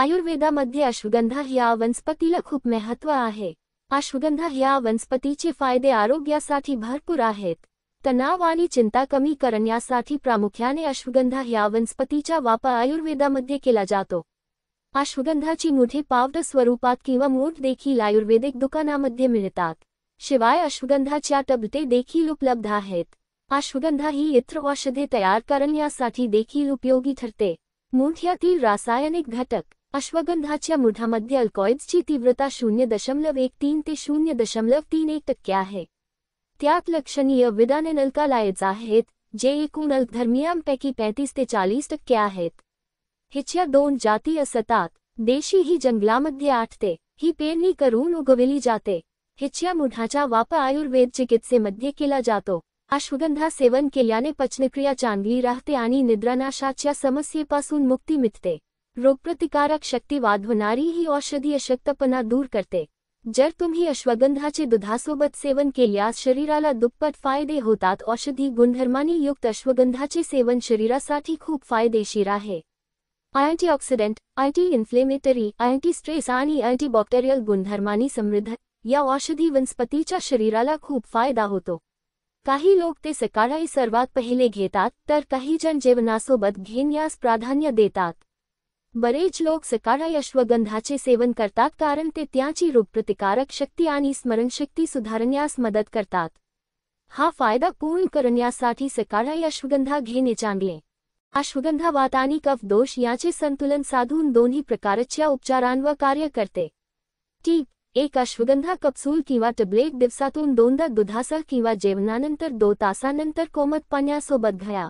आयुर्वेदा मध्य अश्वगंधा ह्या वनस्पति खूप महत्व है अश्वगंधा वनस्पति के फायदे आरोग्यासाठी भरपूर आहेत तनाव आणि चिंता कमी करण्यासाठी प्रामुख्याने अश्वगंधा ह्या वनस्पतीचा वापर आयुर्वेदामध्ये केला जातो अश्वगंधाची मुठे पावड स्वरूपात किंवा मूठ देखील आयुर्वेदिक दुकानामध्ये मिळतात शिवाय अश्वगंधाच्या टबते देखील उपलब्ध आहेत अश्वगंधा ही इतर औषधे तयार करण्यासाठी देखील उपयोगी ठरते मूठ्यातील रासायनिक घटक अश्वगंधाच्या मुठामध्ये अल्कॉइड्सची तीव्रता शून्य दशमलव एक तीन ते शून्य दशमलव तीन एक टक्के आहे त्यात लक्षणीय विधाने अल्कालायज आहेत जे एकूण अल्कधर्मियांपैकी पैतीस ते चाळीस टक्के आहेत हिच्या दोन जाती असतात देशी ही जंगलामध्ये आठते ही पेरणी करून उगविली जाते हिच्या मुठाचा वापर आयुर्वेद चिकित्सेमध्ये केला जातो अश्वगंधा सेवन केल्याने पचनक्रिया चांगली राहते आणि निद्रानाशाच्या समस्येपासून मुक्ती मिळते रोगप्रतिकारक शक्ती वाढवणारी ही औषधी अशक्तपणा दूर करते जर तुम्ही अश्वगंधाचे दुधासोबत सेवन केल्यास शरीराला दुप्पट फायदे होतात औषधी गुणधर्मानी युक्त अश्वगंधाचे सेवन शरीरासाठी खूप फायदेशीर आहे oxidant anti inflammatory anti stress आणि अँटीबॉक्टेरियल गुणधर्मानी समृद्ध या औषधी वनस्पतीच्या शरीराला खूप फायदा होतो काही लोक ते सकाळी सर्वात पहिले घेतात तर काही जण जेवणासोबत घेण्यास प्राधान्य देतात बरेच लोक सकाळी अश्वगंधाचे सेवन करतात कारण ते त्याची रोगप्रतिकारक शक्ती आणि स्मरणशक्ती सुधारण्यास मदत करतात हा फायदा पूर्ण करण्यासाठी सकाळी अश्वगंधा घेणे चांगले अश्वगंधा वात आणि कफ दोष याचे संतुलन साधून दोन्ही प्रकारच्या उपचारांवर कार्य करते ठीक एक अश्वगंधा कप्सूल किंवा टबलेट दिवसातून दोनदा दुधासह किंवा जेवणानंतर दो तासानंतर कोमत पाण्यासोबत घ्या